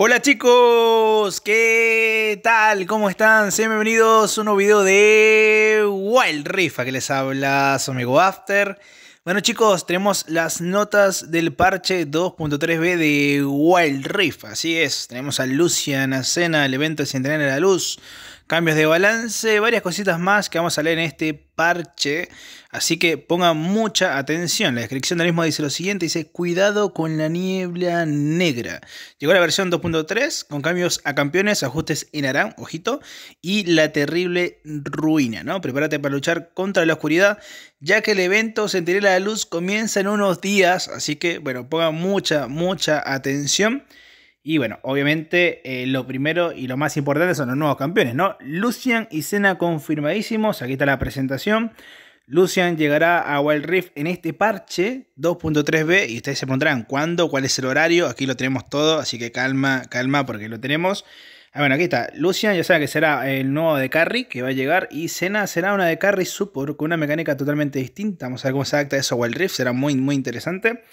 Hola chicos, ¿qué tal? ¿Cómo están? bienvenidos a un nuevo video de Wild Rifa que les habla su amigo After. Bueno chicos, tenemos las notas del parche 2.3b de Wild Rift, así es, tenemos a Lucian, Cena, el evento de Centenario de la Luz, cambios de balance, varias cositas más que vamos a leer en este parche. Así que ponga mucha atención. La descripción del mismo dice lo siguiente, dice cuidado con la niebla negra. Llegó la versión 2.3 con cambios a campeones, ajustes en arán, ojito, y la terrible ruina, ¿no? Prepárate para luchar contra la oscuridad, ya que el evento Sentiré de la Luz comienza en unos días, así que bueno, ponga mucha, mucha atención. Y bueno, obviamente eh, lo primero y lo más importante son los nuevos campeones, ¿no? Lucian y Cena confirmadísimos, aquí está la presentación. Lucian llegará a Wild Rift en este parche 2.3b y ustedes se pondrán cuándo, cuál es el horario, aquí lo tenemos todo, así que calma, calma porque lo tenemos. Ah, bueno, aquí está. Lucian ya sabe que será el nuevo de carry que va a llegar. Y Senna será una de carry super con una mecánica totalmente distinta. Vamos a ver cómo se adapta eso a Wild Rift. Será muy, muy interesante.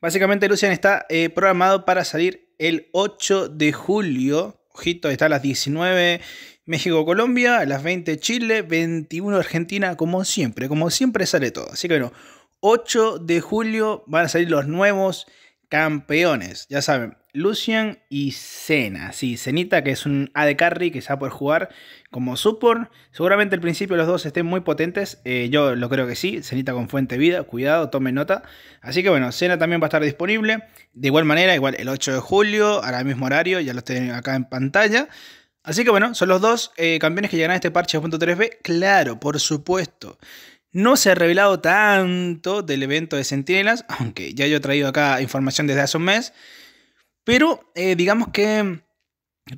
Básicamente, Lucian está eh, programado para salir el 8 de julio. Ojito, está las 19 México-Colombia, a las 20 Chile, 21 Argentina, como siempre. Como siempre sale todo. Así que bueno, 8 de julio van a salir los nuevos campeones. Ya saben, Lucian y Cena. Sí, Cenita, que es un de carry que se va a poder jugar como support. Seguramente al principio los dos estén muy potentes. Eh, yo lo creo que sí. Cenita con fuente vida. Cuidado, tome nota. Así que bueno, Cena también va a estar disponible. De igual manera, igual el 8 de julio, ahora mismo horario. Ya lo tienen acá en pantalla. Así que bueno, son los dos eh, campeones que llegan a este parche 3 b Claro, por supuesto. No se ha revelado tanto del evento de Centinelas, aunque ya yo he traído acá información desde hace un mes. Pero eh, digamos que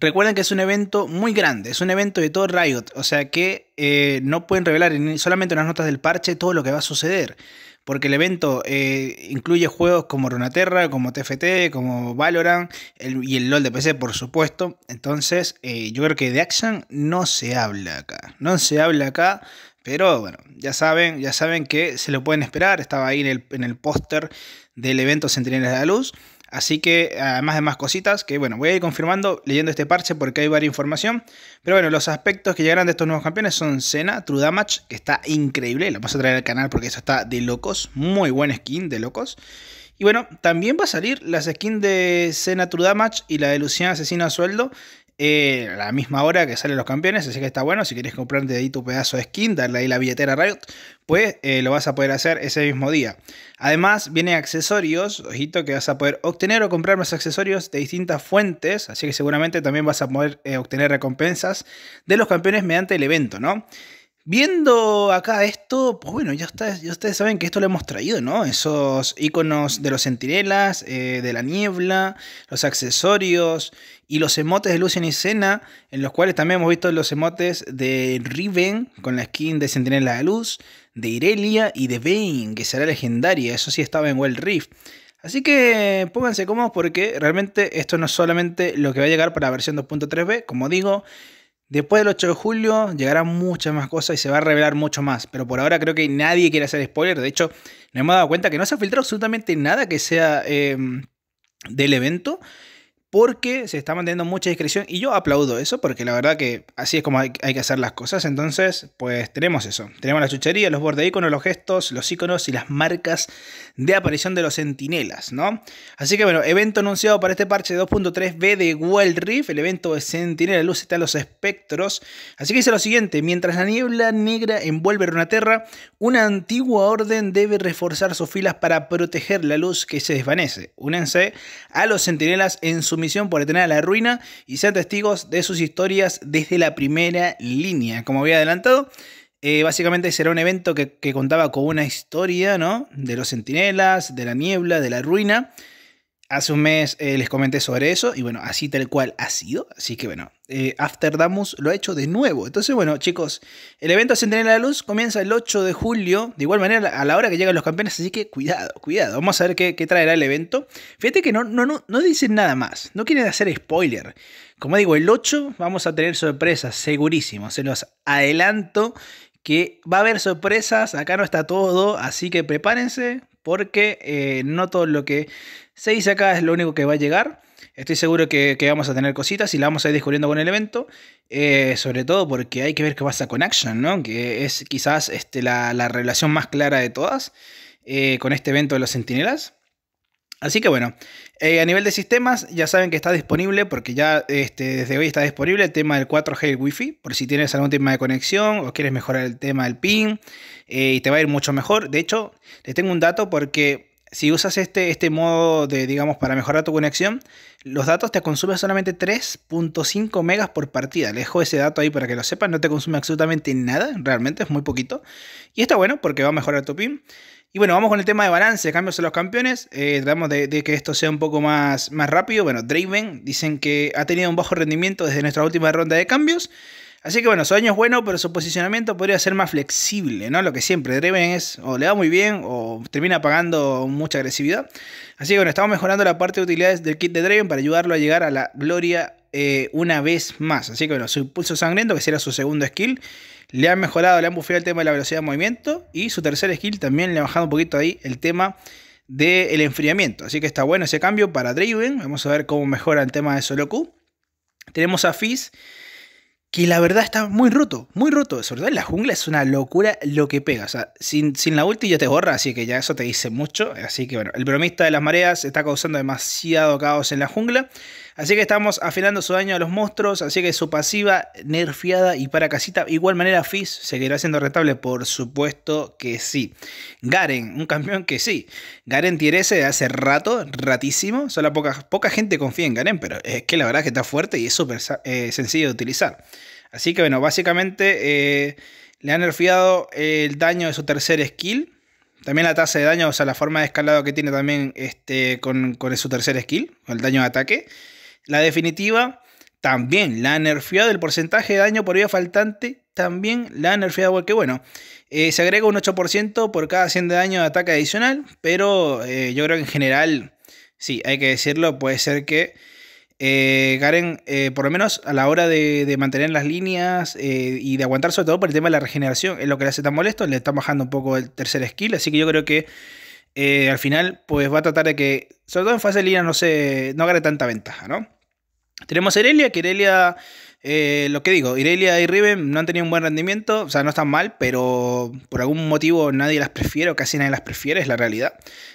recuerden que es un evento muy grande, es un evento de todo Riot. O sea que eh, no pueden revelar solamente en las notas del parche todo lo que va a suceder. Porque el evento eh, incluye juegos como Runaterra, como TFT, como Valorant y el LOL de PC, por supuesto. Entonces, yo creo que de Action no se habla acá. No se habla acá pero bueno, ya saben, ya saben que se lo pueden esperar. Estaba ahí en el, póster del evento Centinelas de la Luz. Así que, además de más cositas, que bueno, voy a ir confirmando leyendo este parche porque hay varias información. Pero bueno, los aspectos que llegarán de estos nuevos campeones son Cena, True Damage, que está increíble. Lo vamos a traer al canal porque eso está de locos. Muy buen skin de locos. Y bueno, también va a salir las skins de Cena True Damage y la de Luciana Asesino a Sueldo eh, la misma hora que salen los campeones, así que está bueno. Si quieres comprarte ahí tu pedazo de skin, darle ahí la billetera Riot, pues eh, lo vas a poder hacer ese mismo día. Además, vienen accesorios, ojito, que vas a poder obtener o comprar más accesorios de distintas fuentes, así que seguramente también vas a poder eh, obtener recompensas de los campeones mediante el evento, ¿no? Viendo acá esto, pues bueno, ya, está, ustedes saben que esto lo hemos traído, ¿no? Esos iconos de los sentinelas, eh, de la niebla, los accesorios y los emotes de Lucian y Sena en los cuales también hemos visto los emotes de Riven con la skin de Sentinela de Luz, de Irelia y de Vayne, que será legendaria, eso sí estaba en Wild Rift. Así que pónganse cómodos porque realmente esto no es solamente lo que va a llegar para la versión 2.3b, como digo, Después del 8 de julio llegarán muchas más cosas y se va a revelar mucho más. Pero por ahora creo que nadie quiere hacer spoiler. De hecho, nos hemos dado cuenta que no se ha filtrado absolutamente nada que sea em, del evento porque se está manteniendo mucha discreción y yo aplaudo eso porque la verdad que así es como hay, que hacer las cosas. Entonces, pues tenemos eso. Tenemos la chuchería, los bordes los gestos, los íconos y las marcas de aparición de los sentinelas, ¿no? Así que bueno, evento anunciado para este parche 2.3b de Wild Rift, el evento de sentinela luz está en los espectros. Así que dice lo siguiente, mientras la niebla negra envuelve Runaterra, una antigua orden debe reforzar sus filas para proteger la luz que se desvanece. Únense a los sentinelas en su por detener a la Ruina y ser testigos de sus historias desde la primera línea. Como había adelantado, eh, básicamente será un evento que, contaba con una historia, ¿no? De los centinelas, de la niebla, de la ruina hace un mes eh, les comenté sobre eso y bueno, así tal cual ha sido. Así que bueno, eh, After Damus lo ha hecho de nuevo. Entonces bueno, chicos, el evento Centenar de la Luz comienza el 8 de julio, de igual manera a la hora que llegan los campeones, así que cuidado, cuidado. Vamos a ver qué, traerá el evento. Fíjate que no, no, no, no dicen nada más, no quieren hacer spoiler. Como digo, el 8 vamos a tener sorpresas, segurísimo. Se los adelanto que va a haber sorpresas, acá no está todo, así que prepárense, porque eh, no todo lo que se dice acá es lo único que va a llegar. Estoy seguro que, vamos a tener cositas y la vamos a ir descubriendo con el evento, eh, sobre todo porque hay que ver qué pasa con Action, ¿no? que es quizás este, la, relación más clara de todas eh, con este evento de los Centinelas. Así que bueno, eh, a nivel de sistemas ya saben que está disponible, porque ya este, desde hoy está disponible el tema del 4G y Wi-Fi, por si tienes algún tema de conexión o quieres mejorar el tema del ping eh, y te va a ir mucho mejor. De hecho, les tengo un dato porque si usas este, este modo de, digamos, para mejorar tu conexión, los datos te consumen solamente 3.5 megas por partida. Les dejo ese dato ahí para que lo sepan. no te consume absolutamente nada, realmente es muy poquito. Y está bueno porque va a mejorar tu PIN. Y bueno, vamos con el tema de balance, cambios a los campeones. Eh, tratamos de, que esto sea un poco más, más rápido. Bueno, Draven dicen que ha tenido un bajo rendimiento desde nuestra última ronda de cambios. Así que bueno, su año es bueno, pero su posicionamiento podría ser más flexible, ¿no? Lo que siempre Draven es o le va muy bien o termina pagando mucha agresividad. Así que bueno, estamos mejorando la parte de utilidades del kit de Draven para ayudarlo a llegar a la gloria eh, una vez más. Así que bueno, su impulso sangriento, que será su segundo skill, le han mejorado, le han bufeado el tema de la velocidad de movimiento. Y su tercer skill también le ha bajado un poquito ahí el tema del enfriamiento. Así que está bueno ese cambio para Draven. Vamos a ver cómo mejora el tema de Solo Q. Tenemos a Fizz, que la verdad está muy roto, muy roto. Sobre todo en la jungla es una locura lo que pega. O sea, sin, sin la ulti ya te borra, así que ya eso te dice mucho. Así que bueno, el bromista de las mareas está causando demasiado caos en la jungla. Así que estamos afinando su daño a los monstruos, así que su pasiva nerfeada y para casita. Igual manera Fizz seguirá siendo rentable, por supuesto que sí. Garen, un campeón que sí. Garen tiene ese de hace rato, ratísimo. Solo poca, gente confía en Garen, pero es que la verdad que está fuerte y es súper eh, sencillo de utilizar. Así que bueno, básicamente eh, le han nerfeado el daño de su tercer skill. También la tasa de daño, o sea, la forma de escalado que tiene también este, con, con su tercer skill, con el daño de ataque. La definitiva, también. La nerfía del porcentaje de daño por vida faltante, también la nerfeada, porque bueno, eh, se agrega un 8% por cada 100 de daño de ataque adicional, pero eh, yo creo que en general, sí, hay que decirlo, puede ser que... Karen, eh, por lo menos a la hora de, mantener las líneas y de aguantar, sobre todo por el tema de la regeneración, es lo que le hace tan molesto. Le está bajando un poco el tercer skill, así que yo creo que eh, al final, pues va a tratar de que, sobre todo en fase de línea no, se, no agarre tanta ventaja, ¿no? Tenemos a Erelia, que Erelia eh, lo que digo, Irelia y Riven no han tenido un buen rendimiento, o sea, no están mal, pero por algún motivo nadie las prefiere o casi nadie las prefiere, es la realidad.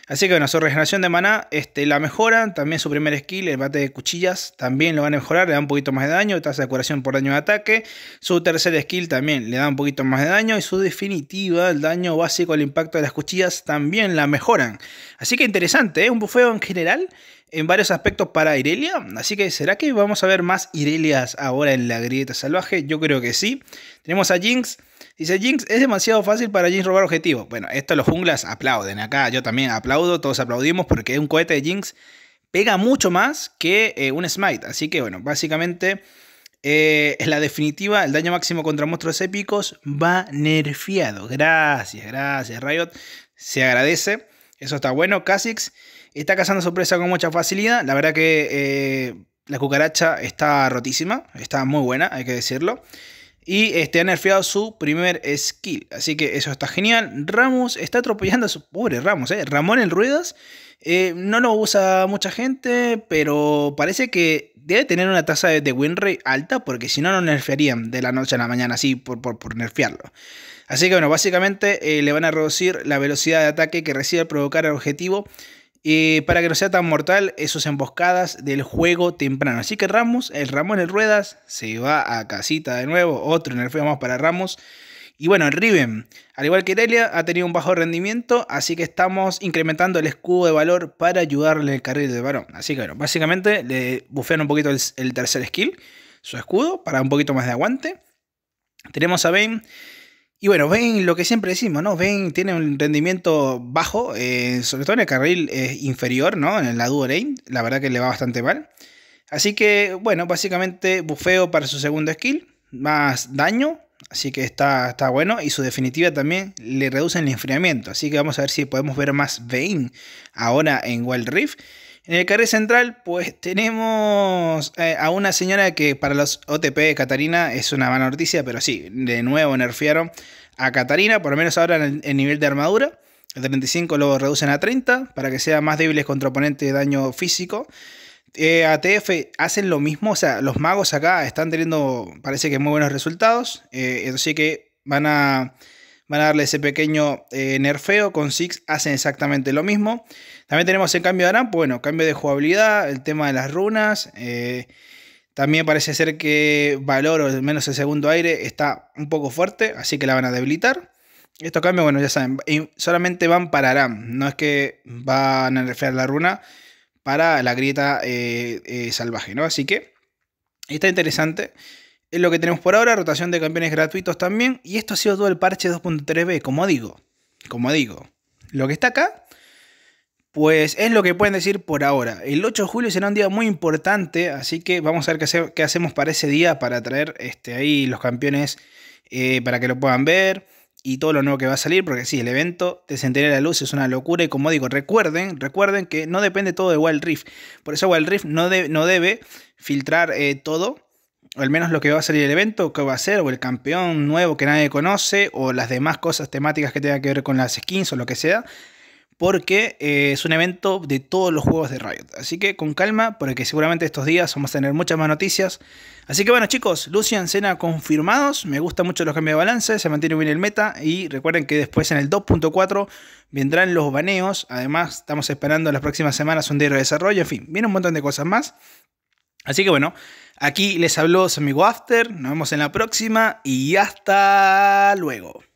Así que bueno, su regeneración de maná este, la mejoran, también su primer skill, el bate de cuchillas, también lo van a mejorar, le da un poquito más de daño, tasa de curación por daño de ataque, su tercer skill también le da un poquito más de daño y su definitiva, el daño básico al impacto de las cuchillas, también la mejoran. Así que interesante, ¿eh? un bufeo en general en varios aspectos para Irelia. Así que, ¿será que vamos a ver más Irelias ahora en la grieta salvaje? Yo creo que sí. Tenemos a Jinx. Dice Jinx, es demasiado fácil para Jinx robar objetivos... Bueno, esto los junglas aplauden. Acá yo también aplaudo, todos aplaudimos porque un cohete de Jinx pega mucho más que eh, un smite. Así que, bueno, básicamente... Eh, es la definitiva, el daño máximo contra monstruos épicos va nerfeado. Gracias, gracias, Riot. Se agradece. Eso está bueno. Kha'Zix Está cazando sorpresa con mucha facilidad. La verdad que eh, la cucaracha está rotísima. Está muy buena, hay que decirlo. Y este, ha nerfeado su primer skill. Así que eso está genial. Ramos está atropellando a su. Pobre Ramos, ¿eh? Ramón en ruedas. Eh, no lo usa mucha gente, pero parece que debe tener una tasa de, win rate alta, porque si no, no nerfearían de la noche a la mañana, así por, por, nerfearlo. Así que bueno, básicamente eh, le van a reducir la velocidad de ataque que recibe al provocar el objetivo y eh, para que no sea tan mortal esas emboscadas del juego temprano. Así que Ramos, el Ramón en ruedas, se va a casita de nuevo. Otro nerfeo más para Ramos. Y bueno, Riven, al igual que Irelia, ha tenido un bajo rendimiento, así que estamos incrementando el escudo de valor para ayudarle en el carril de varón. Así que bueno, básicamente le bufean un poquito el, el tercer skill, su escudo, para un poquito más de aguante. Tenemos a Bane y bueno, ven lo que siempre decimos, ¿no? Ven tiene un rendimiento bajo, eh, sobre todo en el carril es eh, inferior, ¿no? En la duo lane, la verdad que le va bastante mal. Así que, bueno, básicamente bufeo para su segundo skill, más daño, así que está, está bueno. Y su definitiva también le reduce el enfriamiento, así que vamos a ver si podemos ver más Vayne ahora en Wild Rift. En el carril central, pues tenemos eh, a una señora que para los OTP de Catarina es una mala noticia, pero sí, de nuevo nerfearon a Catarina, por lo menos ahora en el, nivel de armadura. El 35 lo reducen a 30 para que sea más débiles contra oponentes de daño físico. Eh, ATF hacen lo mismo, o sea, los magos acá están teniendo, parece que muy buenos resultados, eh, así que van a van a darle ese pequeño eh, nerfeo. Con Six hacen exactamente lo mismo. También tenemos el cambio de aram bueno, cambio de jugabilidad, el tema de las runas. Eh, también parece ser que Valor, o al menos el segundo aire, está un poco fuerte, así que la van a debilitar. Estos cambios, bueno, ya saben, solamente van para aram no es que van a nerfear la runa para la grieta eh, salvaje, ¿no? Así que está interesante. Es lo que tenemos por ahora, rotación de campeones gratuitos también. Y esto ha sido todo el parche 2.3b, como digo. Como digo. Lo que está acá, pues es lo que pueden decir por ahora. El 8 de julio será un día muy importante, así que vamos a ver qué, hacemos para ese día, para traer este, ahí los campeones eh, para que lo puedan ver y todo lo nuevo que va a salir, porque sí, el evento de Centenario la Luz es una locura y como digo, recuerden, recuerden que no depende todo de Wild Rift, por eso Wild Rift no, no debe filtrar eh, todo o al menos lo que va a salir el evento, que va a ser, o el campeón nuevo que nadie conoce, o las demás cosas temáticas que tengan que ver con las skins o lo que sea, porque eh, es un evento de todos los juegos de Riot. Así que con calma, porque seguramente estos días vamos a tener muchas más noticias. Así que bueno chicos, Lucian Cena confirmados, me gustan mucho los cambios de balance, se mantiene bien el meta y recuerden que después en el 2.4 vendrán los baneos, además estamos esperando las próximas semanas un día de desarrollo, en fin, viene un montón de cosas más. Así que bueno, Aquí les habló amigo After, nos vemos en la próxima y hasta luego.